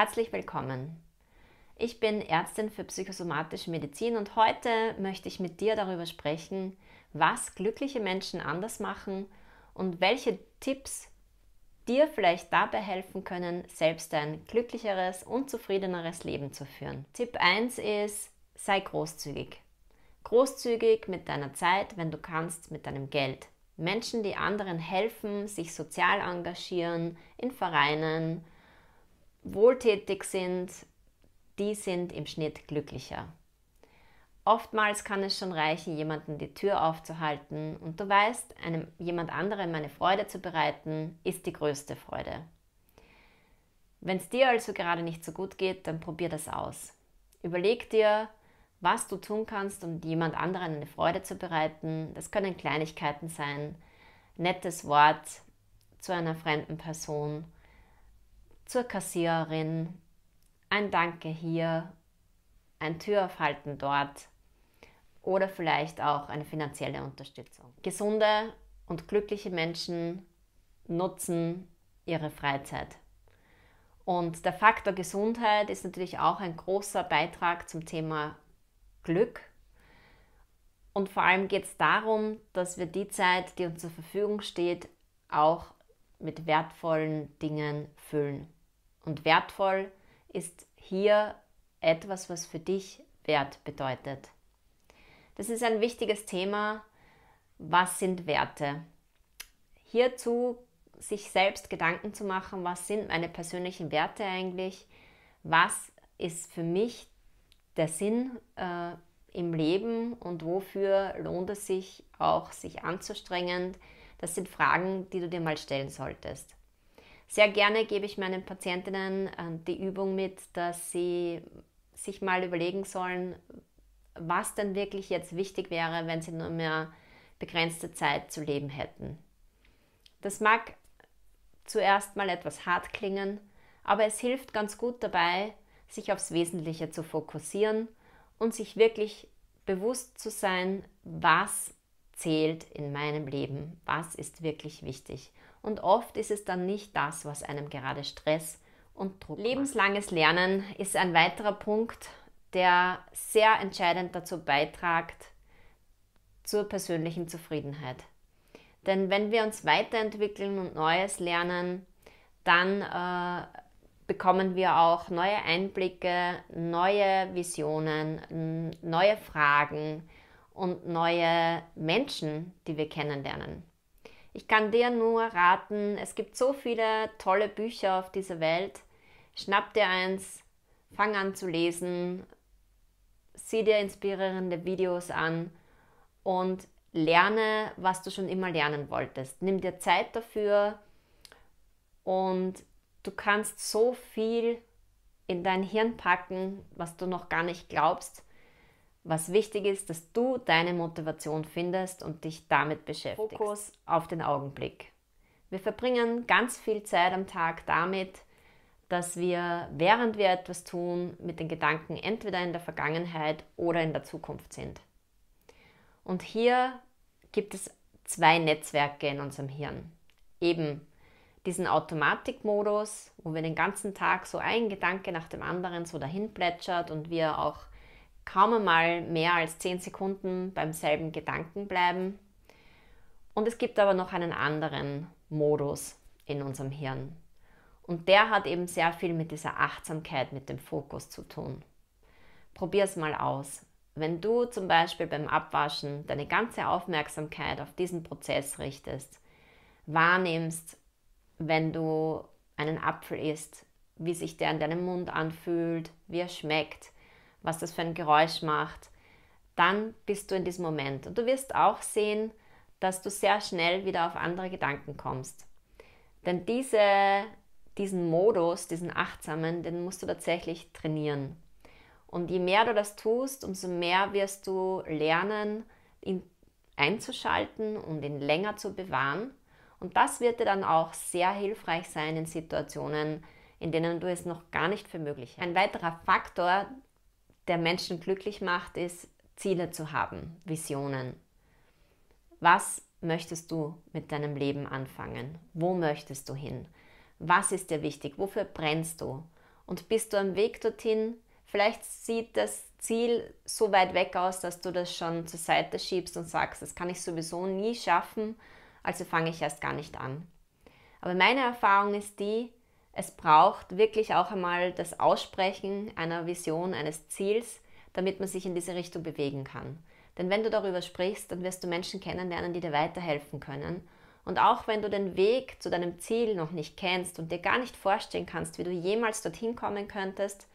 Herzlich willkommen. Ich bin Ärztin für psychosomatische Medizin und heute möchte ich mit dir darüber sprechen, was glückliche Menschen anders machen und welche Tipps dir vielleicht dabei helfen können, selbst ein glücklicheres und zufriedeneres Leben zu führen. Tipp 1 ist, sei großzügig. Großzügig mit deiner Zeit, wenn du kannst, mit deinem Geld. Menschen, die anderen helfen, sich sozial engagieren, in Vereinen, wohltätig sind, die sind im Schnitt glücklicher. Oftmals kann es schon reichen, jemanden die Tür aufzuhalten und du weißt, einem, jemand anderem eine Freude zu bereiten, ist die größte Freude. Wenn es dir also gerade nicht so gut geht, dann probier das aus. Überleg dir, was du tun kannst, um jemand anderen eine Freude zu bereiten. Das können Kleinigkeiten sein, nettes Wort zu einer fremden Person zur Kassiererin, ein Danke hier, ein Türaufhalten dort oder vielleicht auch eine finanzielle Unterstützung. Gesunde und glückliche Menschen nutzen ihre Freizeit. Und der Faktor Gesundheit ist natürlich auch ein großer Beitrag zum Thema Glück. Und vor allem geht es darum, dass wir die Zeit, die uns zur Verfügung steht, auch mit wertvollen Dingen füllen. Und wertvoll ist hier etwas, was für dich Wert bedeutet. Das ist ein wichtiges Thema. Was sind Werte? Hierzu sich selbst Gedanken zu machen, was sind meine persönlichen Werte eigentlich? Was ist für mich der Sinn äh, im Leben und wofür lohnt es sich auch, sich anzustrengen? Das sind Fragen, die du dir mal stellen solltest. Sehr gerne gebe ich meinen Patientinnen ähm, die Übung mit, dass sie sich mal überlegen sollen, was denn wirklich jetzt wichtig wäre, wenn sie nur mehr begrenzte Zeit zu leben hätten. Das mag zuerst mal etwas hart klingen, aber es hilft ganz gut dabei, sich aufs Wesentliche zu fokussieren und sich wirklich bewusst zu sein, was zählt in meinem Leben, was ist wirklich wichtig und oft ist es dann nicht das, was einem gerade Stress und Druck Lebenslanges Lernen ist ein weiterer Punkt, der sehr entscheidend dazu beiträgt, zur persönlichen Zufriedenheit. Denn wenn wir uns weiterentwickeln und Neues lernen, dann äh, bekommen wir auch neue Einblicke, neue Visionen, neue Fragen und neue Menschen, die wir kennenlernen. Ich kann dir nur raten, es gibt so viele tolle Bücher auf dieser Welt. Schnapp dir eins, fang an zu lesen, sieh dir inspirierende Videos an und lerne, was du schon immer lernen wolltest. Nimm dir Zeit dafür und du kannst so viel in dein Hirn packen, was du noch gar nicht glaubst. Was wichtig ist, dass du deine Motivation findest und dich damit beschäftigst. Fokus auf den Augenblick. Wir verbringen ganz viel Zeit am Tag damit, dass wir, während wir etwas tun, mit den Gedanken entweder in der Vergangenheit oder in der Zukunft sind. Und hier gibt es zwei Netzwerke in unserem Hirn. Eben diesen Automatikmodus, wo wir den ganzen Tag so ein Gedanke nach dem anderen so dahin plätschert und wir auch kaum einmal mehr als 10 Sekunden beim selben Gedanken bleiben. Und es gibt aber noch einen anderen Modus in unserem Hirn. Und der hat eben sehr viel mit dieser Achtsamkeit, mit dem Fokus zu tun. Probier es mal aus. Wenn du zum Beispiel beim Abwaschen deine ganze Aufmerksamkeit auf diesen Prozess richtest, wahrnimmst, wenn du einen Apfel isst, wie sich der in deinem Mund anfühlt, wie er schmeckt, was das für ein Geräusch macht, dann bist du in diesem Moment. Und du wirst auch sehen, dass du sehr schnell wieder auf andere Gedanken kommst. Denn diese, diesen Modus, diesen achtsamen, den musst du tatsächlich trainieren. Und je mehr du das tust, umso mehr wirst du lernen, ihn einzuschalten und ihn länger zu bewahren. Und das wird dir dann auch sehr hilfreich sein in Situationen, in denen du es noch gar nicht für möglich hast. Ein weiterer Faktor, der Menschen glücklich macht, ist Ziele zu haben, Visionen. Was möchtest du mit deinem Leben anfangen? Wo möchtest du hin? Was ist dir wichtig? Wofür brennst du? Und bist du am Weg dorthin? Vielleicht sieht das Ziel so weit weg aus, dass du das schon zur Seite schiebst und sagst, das kann ich sowieso nie schaffen, also fange ich erst gar nicht an. Aber meine Erfahrung ist die, es braucht wirklich auch einmal das Aussprechen einer Vision, eines Ziels, damit man sich in diese Richtung bewegen kann. Denn wenn du darüber sprichst, dann wirst du Menschen kennenlernen, die dir weiterhelfen können. Und auch wenn du den Weg zu deinem Ziel noch nicht kennst und dir gar nicht vorstellen kannst, wie du jemals dorthin kommen könntest,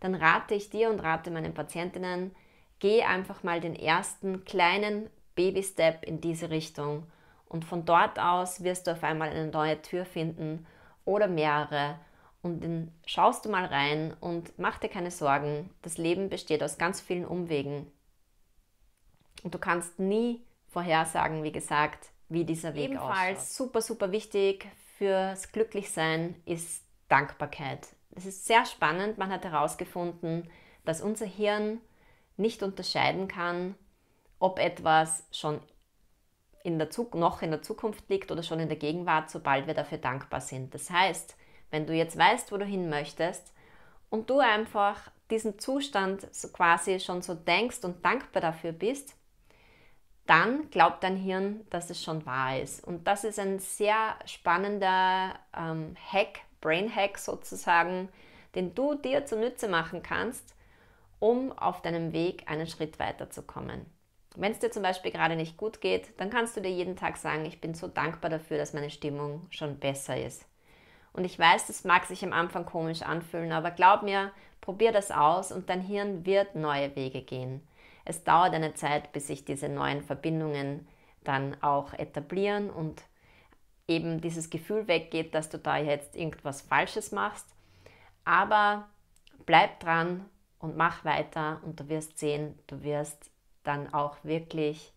dann rate ich dir und rate meinen Patientinnen, geh einfach mal den ersten kleinen Baby-Step in diese Richtung. Und von dort aus wirst du auf einmal eine neue Tür finden oder mehrere. Und dann schaust du mal rein und mach dir keine Sorgen. Das Leben besteht aus ganz vielen Umwegen. Und du kannst nie vorhersagen, wie gesagt, wie dieser Weg Ebenfalls ausschaut. Ebenfalls super, super wichtig fürs Glücklichsein ist Dankbarkeit. Es ist sehr spannend. Man hat herausgefunden, dass unser Hirn nicht unterscheiden kann, ob etwas schon in der noch in der Zukunft liegt oder schon in der Gegenwart, sobald wir dafür dankbar sind. Das heißt, wenn du jetzt weißt, wo du hin möchtest und du einfach diesen Zustand so quasi schon so denkst und dankbar dafür bist, dann glaubt dein Hirn, dass es schon wahr ist. Und das ist ein sehr spannender ähm, Hack, Brain Hack sozusagen, den du dir zunutze machen kannst, um auf deinem Weg einen Schritt weiterzukommen. Wenn es dir zum Beispiel gerade nicht gut geht, dann kannst du dir jeden Tag sagen, ich bin so dankbar dafür, dass meine Stimmung schon besser ist. Und ich weiß, das mag sich am Anfang komisch anfühlen, aber glaub mir, probier das aus und dein Hirn wird neue Wege gehen. Es dauert eine Zeit, bis sich diese neuen Verbindungen dann auch etablieren und eben dieses Gefühl weggeht, dass du da jetzt irgendwas Falsches machst. Aber bleib dran und mach weiter und du wirst sehen, du wirst dann auch wirklich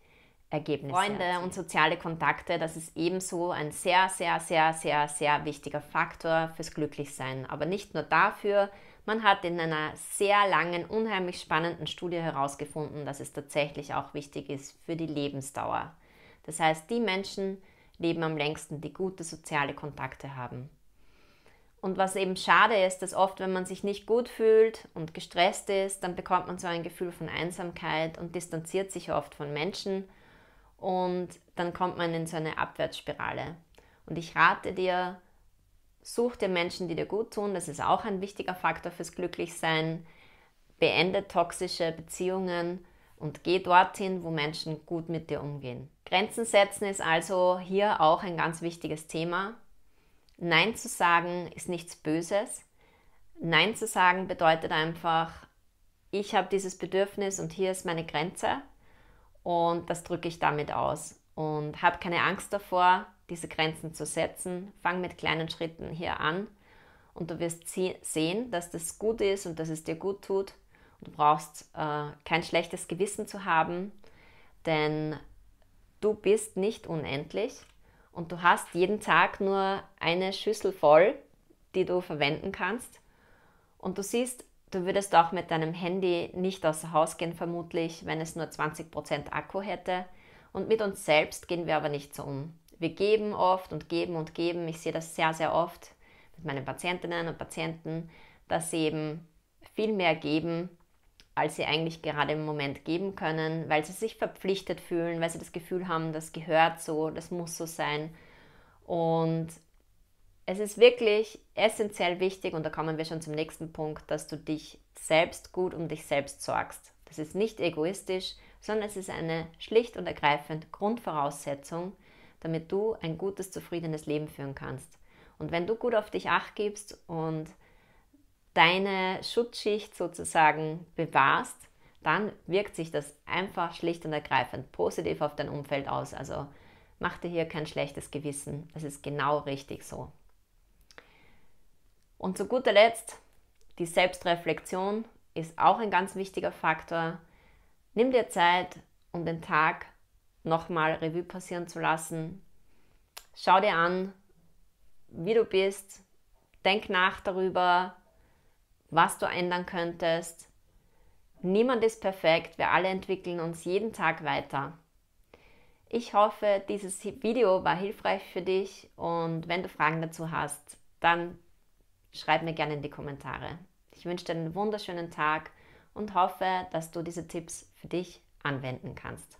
Ergebnisse. Freunde erzielen. und soziale Kontakte, das ist ebenso ein sehr, sehr, sehr, sehr, sehr wichtiger Faktor fürs Glücklichsein. Aber nicht nur dafür, man hat in einer sehr langen, unheimlich spannenden Studie herausgefunden, dass es tatsächlich auch wichtig ist für die Lebensdauer. Das heißt, die Menschen leben am längsten, die gute soziale Kontakte haben. Und was eben schade ist, dass oft, wenn man sich nicht gut fühlt und gestresst ist, dann bekommt man so ein Gefühl von Einsamkeit und distanziert sich oft von Menschen und dann kommt man in so eine Abwärtsspirale. Und ich rate dir, such dir Menschen, die dir gut tun, das ist auch ein wichtiger Faktor fürs Glücklichsein. Beende toxische Beziehungen und geh dorthin, wo Menschen gut mit dir umgehen. Grenzen setzen ist also hier auch ein ganz wichtiges Thema Nein zu sagen ist nichts Böses. Nein zu sagen bedeutet einfach, ich habe dieses Bedürfnis und hier ist meine Grenze und das drücke ich damit aus. Und habe keine Angst davor, diese Grenzen zu setzen. Fang mit kleinen Schritten hier an und du wirst sehen, dass das gut ist und dass es dir gut tut. du brauchst äh, kein schlechtes Gewissen zu haben, denn du bist nicht unendlich und du hast jeden Tag nur eine Schüssel voll, die du verwenden kannst. Und du siehst, du würdest auch mit deinem Handy nicht außer Haus gehen, vermutlich, wenn es nur 20% Akku hätte. Und mit uns selbst gehen wir aber nicht so um. Wir geben oft und geben und geben. Ich sehe das sehr, sehr oft mit meinen Patientinnen und Patienten, dass sie eben viel mehr geben, als sie eigentlich gerade im Moment geben können, weil sie sich verpflichtet fühlen, weil sie das Gefühl haben, das gehört so, das muss so sein. Und es ist wirklich essentiell wichtig, und da kommen wir schon zum nächsten Punkt, dass du dich selbst gut um dich selbst sorgst. Das ist nicht egoistisch, sondern es ist eine schlicht und ergreifend Grundvoraussetzung, damit du ein gutes, zufriedenes Leben führen kannst. Und wenn du gut auf dich acht gibst und deine Schutzschicht sozusagen bewahrst, dann wirkt sich das einfach schlicht und ergreifend positiv auf dein Umfeld aus. Also mach dir hier kein schlechtes Gewissen. Das ist genau richtig so. Und zu guter Letzt, die Selbstreflexion ist auch ein ganz wichtiger Faktor. Nimm dir Zeit, um den Tag nochmal Revue passieren zu lassen. Schau dir an, wie du bist. Denk nach darüber, was du ändern könntest. Niemand ist perfekt, wir alle entwickeln uns jeden Tag weiter. Ich hoffe, dieses Video war hilfreich für dich und wenn du Fragen dazu hast, dann schreib mir gerne in die Kommentare. Ich wünsche dir einen wunderschönen Tag und hoffe, dass du diese Tipps für dich anwenden kannst.